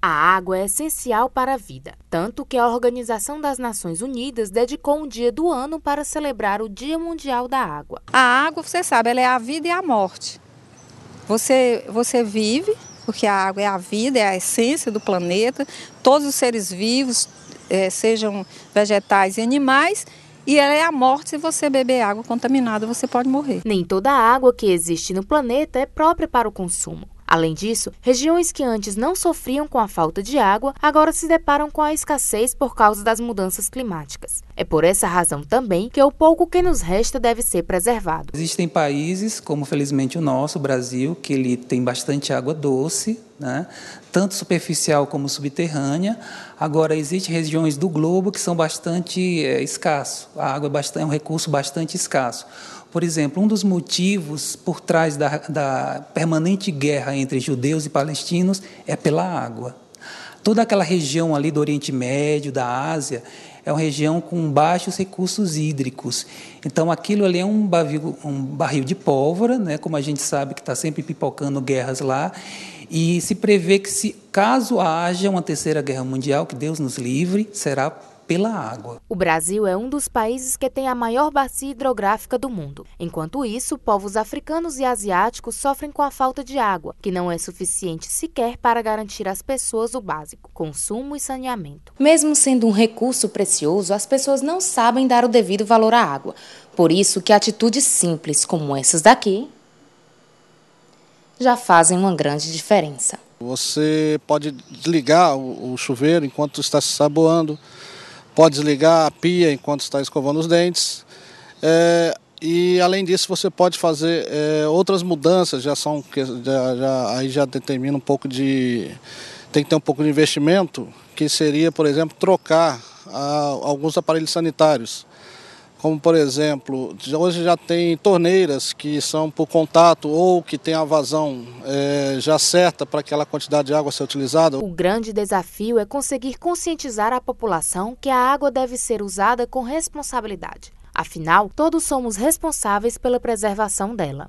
A água é essencial para a vida, tanto que a Organização das Nações Unidas dedicou um dia do ano para celebrar o Dia Mundial da Água. A água, você sabe, ela é a vida e a morte. Você, você vive, porque a água é a vida, é a essência do planeta, todos os seres vivos, é, sejam vegetais e animais, e ela é a morte se você beber água contaminada, você pode morrer. Nem toda a água que existe no planeta é própria para o consumo. Além disso, regiões que antes não sofriam com a falta de água agora se deparam com a escassez por causa das mudanças climáticas. É por essa razão também que é o pouco que nos resta deve ser preservado. Existem países, como felizmente o nosso, o Brasil, que ele tem bastante água doce, né? tanto superficial como subterrânea. Agora, existem regiões do globo que são bastante é, escasso. A água é, bastante, é um recurso bastante escasso. Por exemplo, um dos motivos por trás da, da permanente guerra entre judeus e palestinos é pela água. Toda aquela região ali do Oriente Médio, da Ásia, é uma região com baixos recursos hídricos. Então, aquilo ali é um barril, um barril de pólvora, né? como a gente sabe que está sempre pipocando guerras lá. E se prevê que, se caso haja uma terceira guerra mundial, que Deus nos livre, será pela água. O Brasil é um dos países que tem a maior bacia hidrográfica do mundo. Enquanto isso, povos africanos e asiáticos sofrem com a falta de água, que não é suficiente sequer para garantir às pessoas o básico, consumo e saneamento. Mesmo sendo um recurso precioso, as pessoas não sabem dar o devido valor à água. Por isso que atitudes simples como essas daqui já fazem uma grande diferença. Você pode desligar o, chuveiro enquanto está se saboando pode desligar a pia enquanto está escovando os dentes. É, e além disso, você pode fazer é, outras mudanças, já são já, já, aí já determina um pouco de. tem que ter um pouco de investimento, que seria, por exemplo, trocar a, ah, alguns aparelhos sanitários como por exemplo, hoje já tem torneiras que são por contato ou que tem a vazão é, já certa para aquela quantidade de água ser utilizada. O grande desafio é conseguir conscientizar a população que a água deve ser usada com responsabilidade. Afinal, todos somos responsáveis pela preservação dela.